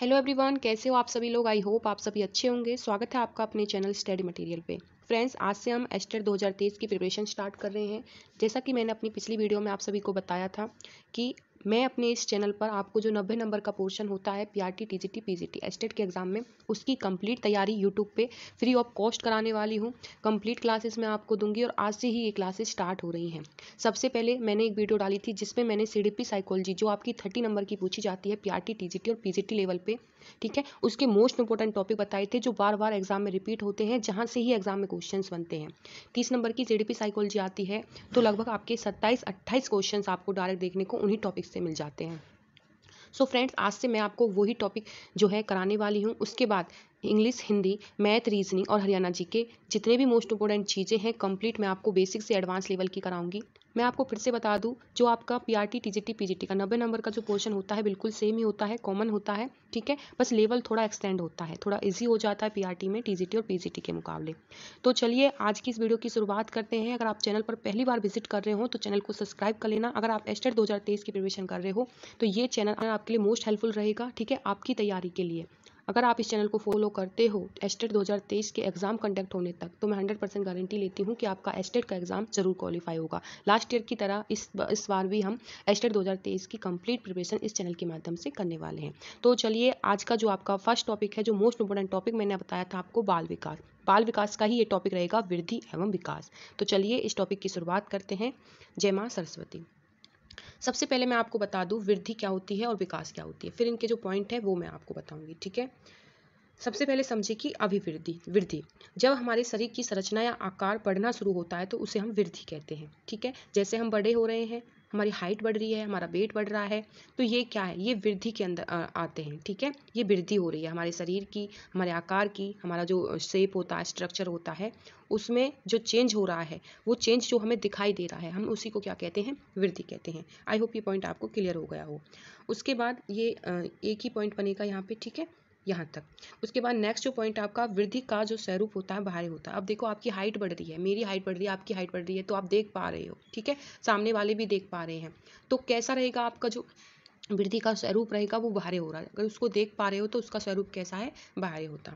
hello everyone कैसे हो आप सभी लोग आई होप आप सभी अच्छे होंगे स्वागत है आपका अपने चैनल स्टडी मटेरियल पे फ्रेंड्स आज से हम एस्टेट 2023 की प्रिपरेशन स्टार्ट कर रहे हैं जैसा कि मैंने अपनी पिछली वीडियो में आप सभी को बताया था कि मैं अपने इस चैनल पर आपको जो नब्बे नंबर का पोर्शन होता है P R T T G T P G T state के एग्ज़ाम में उसकी कंप्लीट तैयारी यूट्यूब पे फ्री ऑफ कॉस्ट कराने वाली हूँ कंप्लीट क्लासेस मैं आपको दूंगी और आज से ही ये क्लासेस स्टार्ट हो रही हैं सबसे पहले मैंने एक वीडियो डाली थी जिसमें मैंने सी डी पी साइकोलॉजी जो आपकी थर्टी नंबर की पूछी जाती है P R T T G T और पी जी टी लेवल पर ठीक है उसके मोस्ट इंपॉर्टेंट टॉपिक बताए थे जो बार बार एग्जाम में रिपीट होते हैं जहाँ से ही एग्जाम में क्वेश्चन बनते हैं तीस नंबर की सी डी पी साइकोलॉजी आती है तो लगभग आपके सत्ताईस अट्ठाईस क्वेश्चन आपको डायरेक्ट देखने को उन्हीं टॉपिक से मिल जाते हैं सो so फ्रेंड्स आज से मैं आपको वही टॉपिक जो है कराने वाली हूँ उसके बाद इंग्लिश हिंदी मैथ रीजनिंग और हरियाणा जी के जितने भी मोस्ट इंपॉर्टेंट चीज़ें हैं कंप्लीट मैं आपको बेसिक से एडवांस लेवल की कराऊंगी मैं आपको फिर से बता दूं जो आपका P R T T G T P G T का नब्बे नंबर का जो पोर्शन होता है बिल्कुल सेम ही होता है कॉमन होता है ठीक है बस लेवल थोड़ा एक्सटेंड होता है थोड़ा इजी हो जाता है पी आर टी में टी जी टी और पी जी टी के मुकाबले तो चलिए आज की इस वीडियो की शुरुआत करते हैं अगर आप चैनल पर पहली बार विजिट कर रहे हो तो चैनल को सब्सक्राइब कर लेना अगर आप एस्टेट दो हज़ार तेईस की प्रिपरेशन कर रहे हो तो ये चैनल आपके लिए मोस्ट हेल्पफुल रहेगा ठीक है आपकी तैयारी के लिए अगर आप इस चैनल को फॉलो करते हो एस्टेट 2023 के एग्जाम कंडक्ट होने तक तो मैं 100 परसेंट गारंटी लेती हूँ कि आपका एस्टेट का एग्जाम जरूर क्वालिफाई होगा लास्ट ईयर की तरह इस इस बार भी हम एस्टेट 2023 की कंप्लीट प्रिपरेशन इस चैनल के माध्यम से करने वाले हैं तो चलिए आज का जो आपका फर्स्ट टॉपिक है जो मोस्ट इंपॉर्टेंट टॉपिक मैंने बताया था आपको बाल विकास बाल विकास का ही ये टॉपिक रहेगा वृद्धि एवं विकास तो चलिए इस टॉपिक की शुरुआत करते हैं जय माँ सरस्वती सबसे पहले मैं आपको बता दूँ वृद्धि क्या होती है और विकास क्या होती है फिर इनके जो पॉइंट है वो मैं आपको बताऊँगी ठीक है सबसे पहले समझे कि अभिवृद्धि वृद्धि जब हमारे शरीर की संरचना या आकार बढ़ना शुरू होता है तो उसे हम वृद्धि कहते हैं ठीक है जैसे हम बड़े हो रहे हैं हमारी हाइट बढ़ रही है हमारा वेट बढ़ रहा है तो ये क्या है ये वृद्धि के अंदर आते हैं ठीक है ये वृद्धि हो रही है हमारे शरीर की हमारे आकार की हमारा जो शेप होता है स्ट्रक्चर होता है उसमें जो चेंज हो रहा है वो चेंज जो हमें दिखाई दे रहा है हम उसी को क्या कहते हैं वृद्धि कहते हैं आई होप ये पॉइंट आपको क्लियर हो गया हो उसके बाद ये एक ही पॉइंट बनेगा यहाँ पे ठीक है यहाँ तक उसके बाद नेक्स्ट जो पॉइंट आपका वृद्धि का जो स्वरूप होता है बाहरी होता है अब देखो आपकी हाइट बढ़ रही है मेरी हाइट बढ़ रही है आपकी हाइट बढ़ रही है तो आप देख पा रहे हो ठीक है सामने वाले भी देख पा रहे हैं तो कैसा रहेगा आपका जो वृद्धि का स्वरूप रहेगा वो बाहरी हो रहा है अगर उसको देख पा रहे हो तो उसका स्वरूप कैसा है बाहरी होता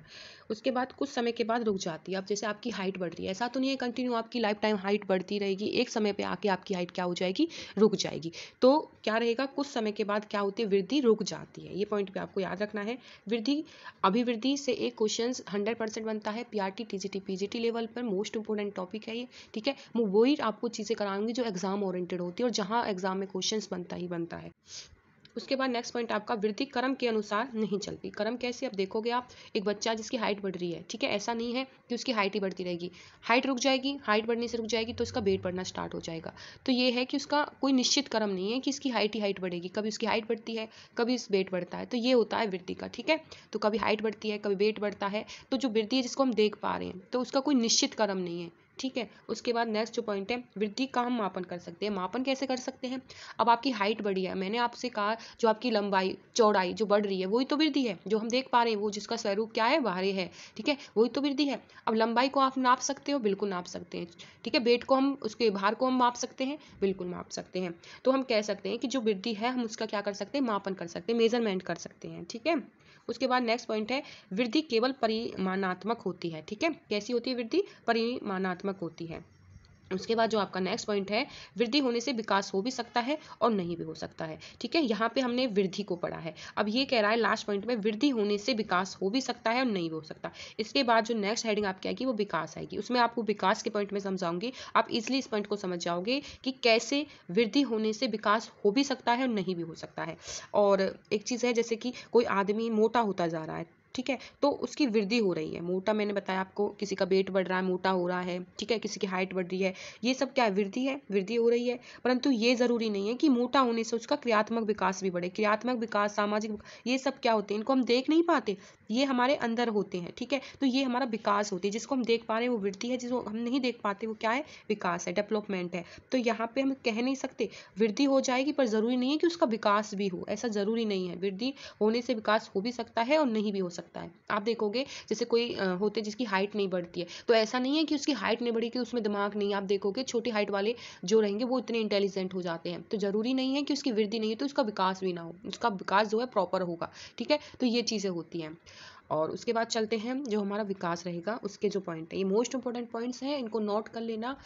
उसके बाद कुछ समय के बाद रुक जाती है अब जैसे आपकी हाइट बढ़ रही है ऐसा तो नहीं है कंटिन्यू आपकी लाइफ टाइम हाइट बढ़ती रहेगी एक समय पे आके आपकी हाइट क्या हो जाएगी रुक जाएगी तो क्या रहेगा कुछ समय के बाद क्या होती है वृद्धि रुक जाती है ये पॉइंट पर आपको याद रखना है वृद्धि अभिवृद्धि से एक क्वेश्चन हंड्रेड बनता है पी आर टी लेवल पर मोस्ट इंपॉर्टेंट टॉपिक है ये ठीक है वही आपको चीज़ें कराऊंगी जो एग्जाम ओरिएंटेड होती है और जहाँ एग्जाम में क्वेश्चन बनता ही बनता है उसके बाद नेक्स्ट पॉइंट आपका वृद्धि क्रम के अनुसार नहीं चलती क्रम कैसे अब देखोगे आप एक बच्चा जिसकी हाइट बढ़ रही है ठीक है ऐसा नहीं है कि उसकी हाइट ही बढ़ती रहेगी हाइट रुक जाएगी हाइट बढ़ने से रुक जाएगी तो उसका वेट बढ़ना स्टार्ट हो जाएगा तो ये है कि उसका कोई निश्चित क्रम नहीं है कि इसकी हाइट ही हाइट बढ़ेगी कभी उसकी हाइट बढ़ती है कभी इस वेट बढ़ता है तो ये होता है वृद्धि का ठीक है तो कभी हाइट बढ़ती है कभी वेट बढ़ता है तो जो वृद्धि है जिसको हम देख पा रहे हैं तो उसका कोई निश्चित क्रम नहीं है ठीक है उसके बाद नेक्स्ट जो पॉइंट है वृद्धि का हम मापन कर सकते हैं मापन कैसे कर सकते हैं अब आपकी हाइट बढ़ी है मैंने आपसे कहा जो आपकी लंबाई चौड़ाई जो बढ़ रही है वही तो वृद्धि है जो हम देख पा रहे हैं वो जिसका स्वरूप क्या है बाहरी है ठीक है वही तो वृद्धि है अब लंबाई को आप नाप सकते हो बिल्कुल नाप सकते हैं ठीक है वेट को हम उसके भार को हम माप सकते हैं बिल्कुल माप सकते हैं तो हम कह सकते हैं कि जो वृद्धि है हम उसका क्या कर सकते हैं मापन कर सकते हैं मेजरमेंट कर सकते हैं ठीक है उसके बाद नेक्स्ट पॉइंट है वृद्धि केवल परिमाणात्मक होती है ठीक है कैसी होती है वृद्धि परिमाणात्मक होती है उसके बाद जो आपका नेक्स्ट पॉइंट है वृद्धि होने से विकास हो भी सकता है और नहीं भी हो सकता है ठीक है यहाँ पे हमने वृद्धि को पढ़ा है अब ये कह रहा है लास्ट पॉइंट में वृद्धि होने से विकास हो भी सकता है और नहीं भी हो सकता इसके बाद जो नेक्स्ट हेडिंग आपकी आएगी वो विकास आएगी उसमें आपको विकास के पॉइंट में समझाऊंगी आप इजिली इस पॉइंट को समझ जाओगे कि कैसे वृद्धि होने से विकास हो भी सकता है और नहीं भी हो सकता है और एक चीज़ है जैसे कि कोई आदमी मोटा होता जा रहा है ठीक है तो उसकी वृद्धि हो रही है मोटा मैंने बताया आपको किसी का वेट बढ़ रहा है मोटा हो रहा है ठीक है किसी की हाइट बढ़ रही है ये सब क्या है वृद्धि है वृद्धि हो रही है परंतु ये ज़रूरी नहीं है कि मोटा होने से उसका क्रियात्मक विकास भी बढ़े क्रियात्मक विकास सामाजिक ये सब क्या होते हैं इनको हम देख नहीं पाते ये हमारे अंदर होते हैं ठीक है तो ये हमारा विकास होती है जिसको हम देख पा रहे हैं वो वृद्धि है जिसको हम नहीं देख पाते वो क्या है विकास है डेवलपमेंट है तो यहाँ पे हम कह नहीं सकते वृद्धि हो जाएगी पर ज़रूरी नहीं है कि उसका विकास भी हो ऐसा ज़रूरी नहीं है वृद्धि होने से विकास हो भी सकता है और नहीं भी हो सकता सकता है आप देखोगे जैसे कोई होते जिसकी हाइट नहीं बढ़ती है तो ऐसा नहीं है कि उसकी हाइट नहीं बढ़ी कि उसमें दिमाग नहीं आप देखोगे छोटी हाइट वाले जो रहेंगे वो इतने इंटेलिजेंट हो जाते हैं तो ज़रूरी नहीं है कि उसकी वृद्धि नहीं है तो उसका विकास भी ना हो उसका विकास जो है प्रॉपर होगा ठीक है तो ये चीज़ें होती हैं और उसके बाद चलते हैं जो हमारा विकास रहेगा उसके जो पॉइंट है ये मोस्ट इंपॉर्टेंट पॉइंट्स हैं इनको नोट कर लेना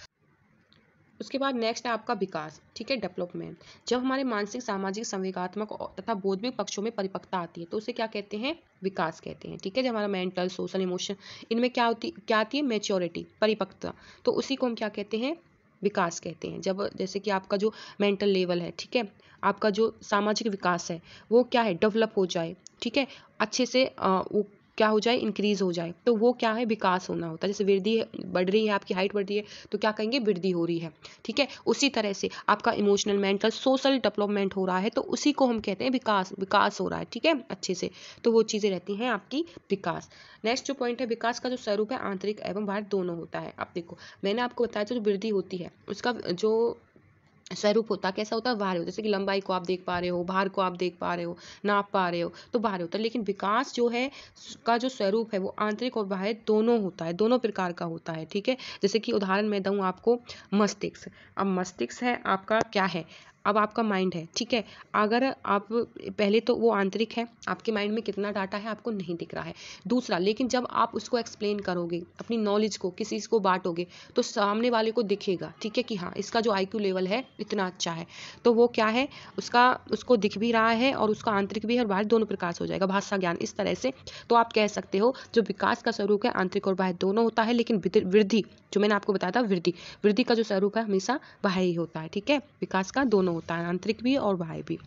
उसके बाद नेक्स्ट है आपका विकास ठीक है डेवलपमेंट जब हमारे मानसिक सामाजिक संवेगात्मक तथा बौद्धिक पक्षों में परिपक्वता आती है तो उसे क्या कहते हैं विकास कहते हैं ठीक है जब हमारा मेंटल सोशल इमोशन इनमें क्या होती क्या आती है मेच्योरिटी परिपक्वता तो उसी को हम क्या कहते हैं विकास कहते हैं जब जैसे कि आपका जो मेंटल लेवल है ठीक है आपका जो सामाजिक विकास है वो क्या है डेवलप हो जाए ठीक है अच्छे से वो क्या हो जाए इंक्रीज़ हो जाए तो वो क्या है विकास होना होता है जैसे वृद्धि बढ़ रही है आपकी हाइट बढ़ रही है तो क्या कहेंगे वृद्धि हो रही है ठीक है उसी तरह से आपका इमोशनल मेंटल सोशल डेवलपमेंट हो रहा है तो उसी को हम कहते हैं विकास विकास हो रहा है ठीक है अच्छे से तो वो चीज़ें रहती हैं आपकी विकास नेक्स्ट जो पॉइंट है विकास का जो स्वरूप है आंतरिक एवं बाहर दोनों होता है आप देखो मैंने आपको बताया जो वृद्धि होती है उसका जो स्वरूप होता कैसा होता है भार होता है जैसे कि लंबाई को आप देख पा रहे हो भार को आप देख पा रहे हो नाप पा रहे हो तो भार होता है लेकिन विकास जो है का जो स्वरूप है वो आंतरिक और बाह्य दोनों होता है दोनों प्रकार का होता है ठीक है जैसे कि उदाहरण मैं दूँ आपको मस्तिष्क अब मस्तिष्क है आपका क्या है अब आपका माइंड है ठीक है अगर आप पहले तो वो आंतरिक है आपके माइंड में कितना डाटा है आपको नहीं दिख रहा है दूसरा लेकिन जब आप उसको एक्सप्लेन करोगे अपनी नॉलेज को किसी को बांटोगे तो सामने वाले को दिखेगा ठीक है कि हाँ इसका जो आई लेवल है इतना अच्छा है तो वो क्या है उसका उसको दिख भी रहा है और उसका आंतरिक भी है और बाहर दोनों प्रकार से हो जाएगा भाषा ज्ञान इस तरह से तो आप कह सकते हो जो विकास का स्वरूप है आंतरिक और बाहर दोनों होता है लेकिन वृद्धि जो मैंने आपको बताया था वृद्धि वृद्धि का जो स्वरूप है हमेशा बाहर ही होता है ठीक है विकास का दोनों है आंतरिक भी और बाह्य भी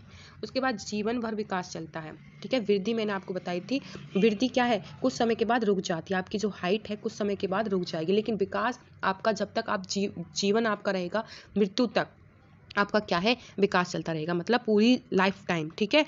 उसके बाद जीवन भर विकास चलता है ठीक है वृद्धि मैंने आपको बताई थी वृद्धि क्या है कुछ समय के बाद रुक जाती है आपकी जो हाइट है कुछ समय के बाद रुक जाएगी लेकिन विकास आपका जब तक आप जी, जीवन आपका रहेगा मृत्यु तक आपका क्या है विकास चलता रहेगा मतलब पूरी लाइफ टाइम ठीक है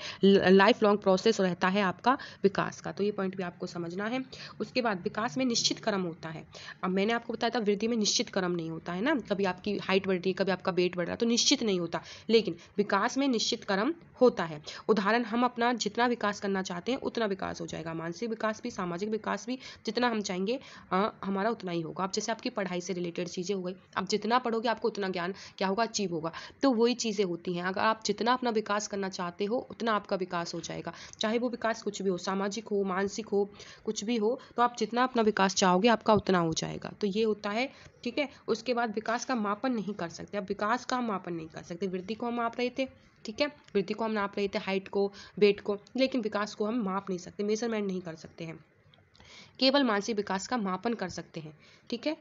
लाइफ लॉन्ग प्रोसेस रहता है आपका विकास का तो ये पॉइंट भी आपको समझना है उसके बाद विकास में निश्चित क्रम होता है अब मैंने आपको बताया था वृद्धि में निश्चित क्रम नहीं होता है ना कभी आपकी हाइट बढ़ रही है कभी आपका वेट बढ़ रहा है तो निश्चित नहीं होता लेकिन विकास में निश्चित क्रम होता है उदाहरण हम अपना जितना विकास करना चाहते हैं उतना विकास हो जाएगा मानसिक विकास भी सामाजिक विकास भी जितना हम चाहेंगे हमारा उतना ही होगा अब जैसे आपकी पढ़ाई से रिलेटेड चीज़ें हो गई आप जितना पढ़ोगे आपको उतना ज्ञान क्या होगा अचीव होगा तो वही चीज़ें होती हैं अगर आप जितना अपना विकास करना चाहते हो उतना आपका विकास हो जाएगा चाहे वो विकास कुछ भी हो सामाजिक हो मानसिक हो कुछ भी हो तो आप जितना अपना विकास चाहोगे आपका उतना हो जाएगा तो ये होता है ठीक है उसके बाद विकास का मापन नहीं कर सकते आप विकास का हम मापन नहीं कर सकते वृद्धि को हम माप रहे थे ठीक है वृद्धि को हम नाप रहे थे हाइट को वेट को लेकिन विकास को हम माप नहीं सकते मेजरमेंट नहीं कर सकते हैं केवल मानसिक विकास का मापन कर सकते हैं ठीक है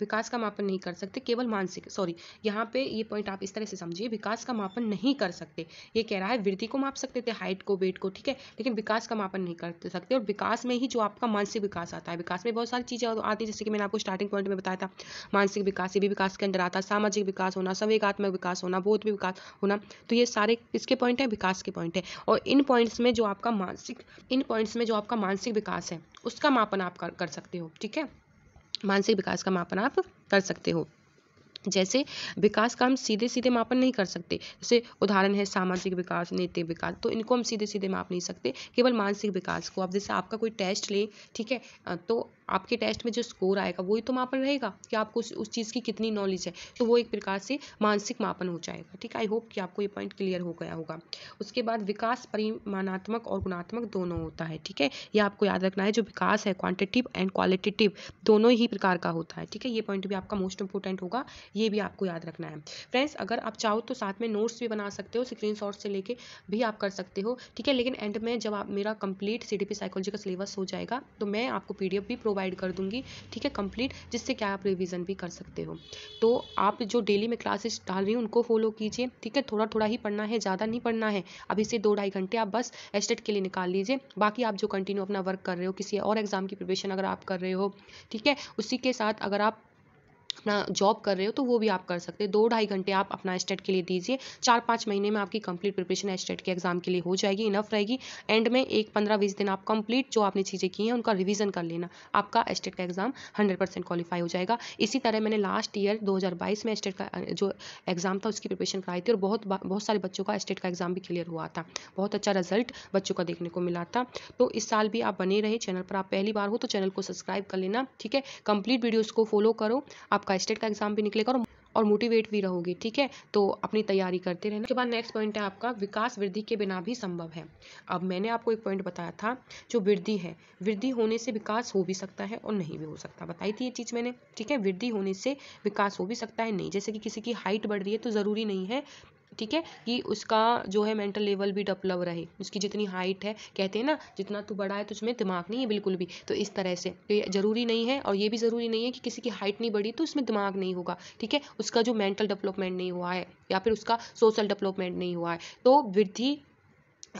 विकास का मापन नहीं कर सकते केवल मानसिक सॉरी यहाँ पे ये पॉइंट आप इस तरह से समझिए विकास का मापन नहीं कर सकते ये कह रहा है वृद्धि को माप सकते थे हाइट को वेट को ठीक है लेकिन विकास का मापन नहीं कर सकते और विकास में ही जो आपका मानसिक विकास आता है विकास में बहुत सारी चीज़ें आती है जैसे कि मैंने आपको स्टार्टिंग पॉइंट में बताया था मानसिक विकास ये भी विकास के अंदर आता है सामाजिक विकास होना संवेगात्मक विकास होना बोध भी विकास होना तो ये सारे किसके पॉइंट है विकास के पॉइंट है और इन पॉइंट्स में जो आपका मानसिक इन पॉइंट्स में जो आपका मानसिक विकास है उसका मापन आप कर, कर सकते हो ठीक है मानसिक विकास का मापन आप कर सकते हो जैसे विकास का हम सीधे सीधे मापन नहीं कर सकते जैसे उदाहरण है सामाजिक विकास नैतिक विकास तो इनको हम सीधे सीधे माप नहीं सकते केवल मानसिक विकास को आप जैसे आपका कोई टेस्ट ले ठीक है तो आपके टेस्ट में जो स्कोर आएगा वही तो मापन रहेगा कि आपको उस, उस चीज़ की कितनी नॉलेज है तो वो एक प्रकार से मानसिक मापन हो जाएगा ठीक है आई होप कि आपको ये पॉइंट क्लियर हो गया होगा उसके बाद विकास परिमाणात्मक और गुणात्मक दोनों होता है ठीक है ये आपको याद रखना है जो विकास है क्वान्टिटिव एंड क्वालिटेटिव दोनों ही प्रकार का होता है ठीक है ये पॉइंट भी आपका मोस्ट इंपॉर्टेंट होगा ये भी आपको याद रखना है फ्रेंड्स अगर आप चाहो तो साथ में नोट्स भी बना सकते हो स्क्रीन से लेके भी आप कर सकते हो ठीक है लेकिन एंड में जब आप मेरा कंप्लीट सी डी साइकोलॉजी का सिलेबस हो जाएगा तो मैं आपको पी भी प्रो प्रोवाइड कर दूंगी ठीक है कंप्लीट जिससे क्या आप रिविज़न भी कर सकते हो तो आप जो डेली में क्लासेस डाल रही हूँ उनको फॉलो कीजिए ठीक है थोड़ा थोड़ा ही पढ़ना है ज़्यादा नहीं पढ़ना है अभी से दो ढाई घंटे आप बस एस्टेट के लिए निकाल लीजिए बाकी आप जो कंटिन्यू अपना वर्क कर रहे हो किसी और एग्ज़ाम की प्रिपरेशन अगर आप कर रहे हो ठीक है उसी के साथ अगर आप अपना जॉब कर रहे हो तो वो भी आप कर सकते हैं दो ढाई घंटे आप अपना स्टेट के लिए दीजिए चार पाँच महीने में आपकी कंप्लीट प्रिपरेशन स्टेट के एग्जाम के लिए हो जाएगी इनफ रहेगी एंड में एक पंद्रह बीस दिन आप कंप्लीट जो आपने चीज़ें की हैं उनका रिविजन कर लेना आपका स्टेट का एग्जाम हंड्रेड परसेंट क्वालिफाई हो जाएगा इसी तरह मैंने लास्ट ईयर दो में स्टेट का जो एग्ज़ाम था उसकी प्रिपरेशन कराई थी और बहुत बहुत सारे बच्चों का स्टेट का एग्ज़ाम भी क्लियर हुआ था बहुत अच्छा रिजल्ट बच्चों का देखने को मिला था तो इस साल भी आप बने रहे चैनल पर आप पहली बार हो तो चैनल को सब्सक्राइब कर लेना ठीक है कंप्लीट वीडियोज़ को फॉलो करो आपका आपका स्टेट का एग्जाम भी निकलेगा और और मोटिवेट भी रहोगे ठीक है तो अपनी तैयारी करते रहना उसके बाद नेक्स्ट पॉइंट है आपका विकास वृद्धि के बिना भी संभव है अब मैंने आपको एक पॉइंट बताया था जो वृद्धि है वृद्धि होने से विकास हो भी सकता है और नहीं भी हो सकता बताई थी ये चीज़ मैंने ठीक है वृद्धि होने से विकास हो भी सकता है नहीं जैसे कि किसी की हाइट बढ़ रही है तो ज़रूरी नहीं है ठीक है कि उसका जो है मेंटल लेवल भी डेवलप रहे उसकी जितनी हाइट है कहते हैं ना जितना तू बड़ा है तो उसमें दिमाग नहीं है बिल्कुल भी तो इस तरह से तो ज़रूरी नहीं है और ये भी ज़रूरी नहीं है कि किसी की हाइट नहीं बढ़ी तो उसमें दिमाग नहीं होगा ठीक है उसका जो मेंटल डेवलपमेंट नहीं हुआ है या फिर उसका सोशल डेवलपमेंट नहीं हुआ है तो वृद्धि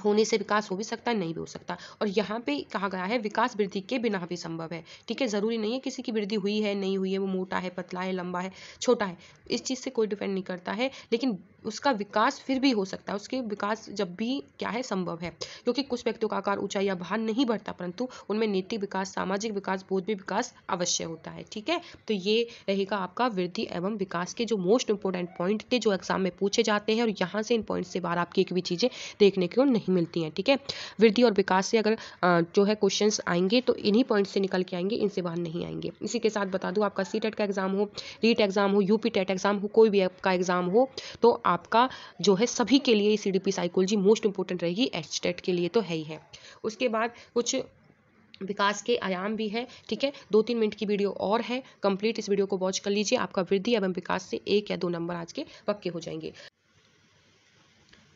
होने से विकास हो भी सकता है नहीं भी हो सकता और यहाँ पे कहा गया है विकास वृद्धि के बिना भी संभव है ठीक है ज़रूरी नहीं है किसी की वृद्धि हुई है नहीं हुई है वो मोटा है पतला है लंबा है छोटा है इस चीज़ से कोई डिपेंड नहीं करता है लेकिन उसका विकास फिर भी हो सकता है उसके विकास जब भी क्या है संभव है क्योंकि कुछ व्यक्तियों का आकार ऊंचाई या भार नहीं बढ़ता परंतु उनमें नैतिक विकास सामाजिक विकास बोध भी विकास अवश्य होता है ठीक है तो ये रहेगा आपका वृद्धि एवं विकास के जो मोस्ट इंपॉर्टेंट पॉइंट थे जो एग्जाम में पूछे जाते हैं और यहाँ से इन पॉइंट से बाहर आपकी एक भी चीज़ें देखने को नहीं नहीं मिलती हैं ठीक है वृद्धि और विकास से अगर जो है क्वेश्चन आएंगे तो इन्हीं पॉइंट से निकल के आएंगे इनसे बाहर नहीं आएंगे इसी के साथ बता दूँ आपका सी e का एग्ज़ाम हो रीट एग्ज़ाम हो यू टेट एग्ज़ाम हो कोई भी आपका एग्ज़ाम हो तो आपका जो है सभी के लिए C D psychology most important रहेगी एच टेट e के लिए तो है ही है उसके बाद कुछ विकास के आयाम भी है ठीक है दो तीन मिनट की वीडियो और है कंप्लीट इस वीडियो को वॉच कर लीजिए आपका वृद्धि एवं विकास से एक या दो नंबर आज के पक्के हो जाएंगे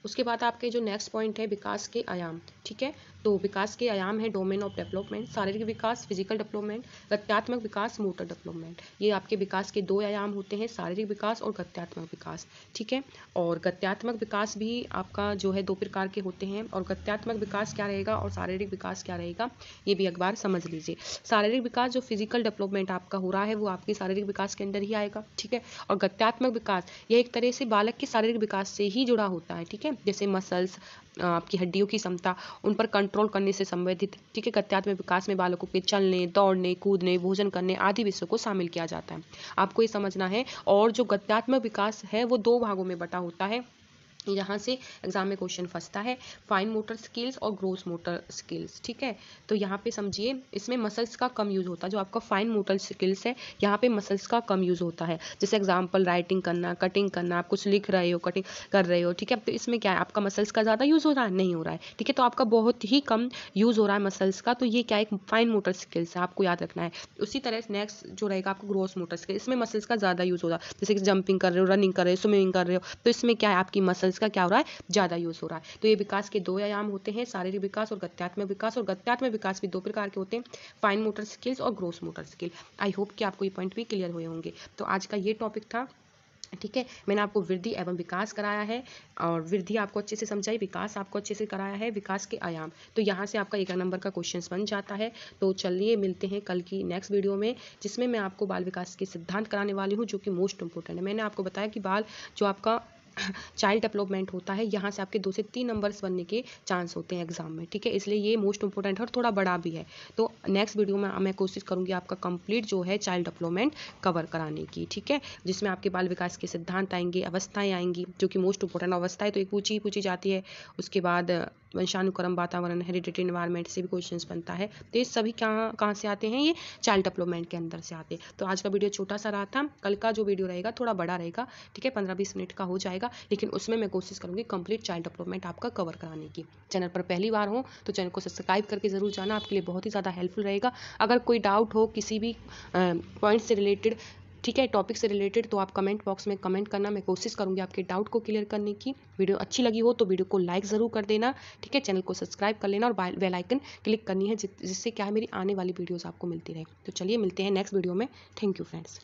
उसके बाद आपके जो नेक्स्ट पॉइंट है विकास के आयाम ठीक है तो विकास के आयाम है डोमेन ऑफ डेवलपमेंट शारीरिक विकास फिजिकल डेवलपमेंट गत्यात्मक विकास मोटर डेवलपमेंट ये आपके विकास के दो आयाम होते हैं शारीरिक विकास और गत्यात्मक विकास ठीक है और गत्यात्मक विकास भी आपका जो है दो प्रकार के होते हैं और गत्यात्मक विकास क्या रहेगा और शारीरिक विकास क्या रहेगा ये भी अखबार समझ लीजिए शारीरिक विकास जो फिजिकल डेवलपमेंट आपका हो रहा है वो आपके शारीरिक विकास के अंदर ही आएगा ठीक है और गत्यात्मक विकास यह एक तरह से बालक के शारीरिक विकास से ही जुड़ा होता है ठीक है है जैसे मसल्स आपकी हड्डियों की क्षमता उन पर कंट्रोल करने से संबंधित ठीक है गत्यात्मक विकास में बालकों के चलने दौड़ने कूदने भोजन करने आदि विषयों को शामिल किया जाता है आपको ये समझना है और जो गत्यात्मक विकास है वो दो भागों में बटा होता है यहाँ से एग्जाम में क्वेश्चन फंसता है फाइन मोटर स्किल्स और ग्रोस मोटर स्किल्स ठीक है तो यहाँ पे समझिए इसमें मसल्स का कम यूज़ होता है जो आपका फाइन मोटर स्किल्स है यहाँ पे मसल्स का कम यूज़ होता है जैसे एग्जाम्पल राइटिंग करना कटिंग करना आप कुछ लिख रहे हो कटिंग कर रहे हो ठीक है तो इसमें क्या है आपका मसल्स का ज़्यादा यूज़ हो रहा है नहीं हो रहा है ठीक है तो आपका बहुत ही कम यूज़ हो रहा है मसल्स का तो ये क्या एक फाइन मोटर स्किल्स है आपको याद रखना है उसी तरह नेक्स्ट जो रहेगा आपको ग्रोस मोटर स्किल्स इसमें मसल्स का ज़्यादा यूज़ हो रहा है जैसे कि जंपिंग कर रहे हो रनिंग कर रहे हो स्विमिंग कर रहे हो तो इसमें क्या है आपकी मसल्स इसका क्या हो रहा है ज़्यादा यूज़ हो रहा है तो ये विकास के दो आयाम होते हैं शारीरिक विकास और गत्यात्मक विकास और गत्यात्मक विकास भी दो प्रकार के होते हैं फाइन मोटर स्किल्स और gross motor skill I hope कि आपको ये पॉइंट भी क्लियर हुए होंगे तो आज का ये टॉपिक था ठीक है मैंने आपको वृद्धि एवं विकास कराया है और वृद्धि आपको अच्छे से समझाई विकास आपको अच्छे से कराया है विकास के आयाम तो यहाँ से आपका एक नंबर का क्वेश्चन बन जाता है तो चलिए मिलते हैं कल की नेक्स्ट वीडियो में जिसमें मैं आपको बाल विकास के सिद्धांत कराने वाली हूँ जो कि मोस्ट इम्पोर्टेंट है मैंने आपको बताया कि बाल जो आपका चाइल्ड डेवलपमेंट होता है यहाँ से आपके दो से तीन नंबर्स बनने के चांस होते हैं एग्जाम में ठीक है इसलिए ये मोस्ट इंपॉर्टेंट है और थोड़ा बड़ा भी है तो नेक्स्ट वीडियो में मैं कोशिश करूँगी आपका कंप्लीट जो है चाइल्ड डेवलपमेंट कवर कराने की ठीक है जिसमें आपके बाल विकास के सिद्धांत आएंगे अवस्थाएँ आएंगी जो कि मोस्ट इंपॉर्टेंट अवस्थाएँ तो एक पूछी ही पूछी जाती है उसके बाद वंशानुक्रम वातावरण हेरिडिटी इन्वायरमेंट से भी क्वेश्चन बनता है तो ये सभी कहाँ कहाँ से आते हैं ये चाइल्ड डेवलपमेंट के अंदर से आते हैं तो आज का वीडियो छोटा सा रहा था कल का जो वीडियो रहेगा थोड़ा बड़ा रहेगा ठीक है पंद्रह बीस मिनट का हो जाएगा लेकिन उसमें मैं कोशिश करूँगी कंप्लीट चाइल्ड डेवलपमेंट आपका कवर कराने की चैनल पर पहली बार हो तो चैनल को सब्सक्राइब करके ज़रूर जाना आपके लिए बहुत ही ज़्यादा हेल्पफुल रहेगा अगर कोई डाउट हो किसी भी पॉइंट से रिलेटेड ठीक है टॉपिक से रिलेटेड तो आप कमेंट बॉक्स में कमेंट करना मैं कोशिश करूँगी आपके डाउट को क्लियर करने की वीडियो अच्छी लगी हो तो वीडियो को लाइक ज़रूर कर देना ठीक है चैनल को सब्सक्राइब कर लेना और बेल आइकन क्लिक करनी है जिससे क्या है मेरी आने वाली वीडियोज़ आपको मिलती रहे तो चलिए मिलते हैं नेक्स्ट वीडियो में थैंक यू फ्रेंड्स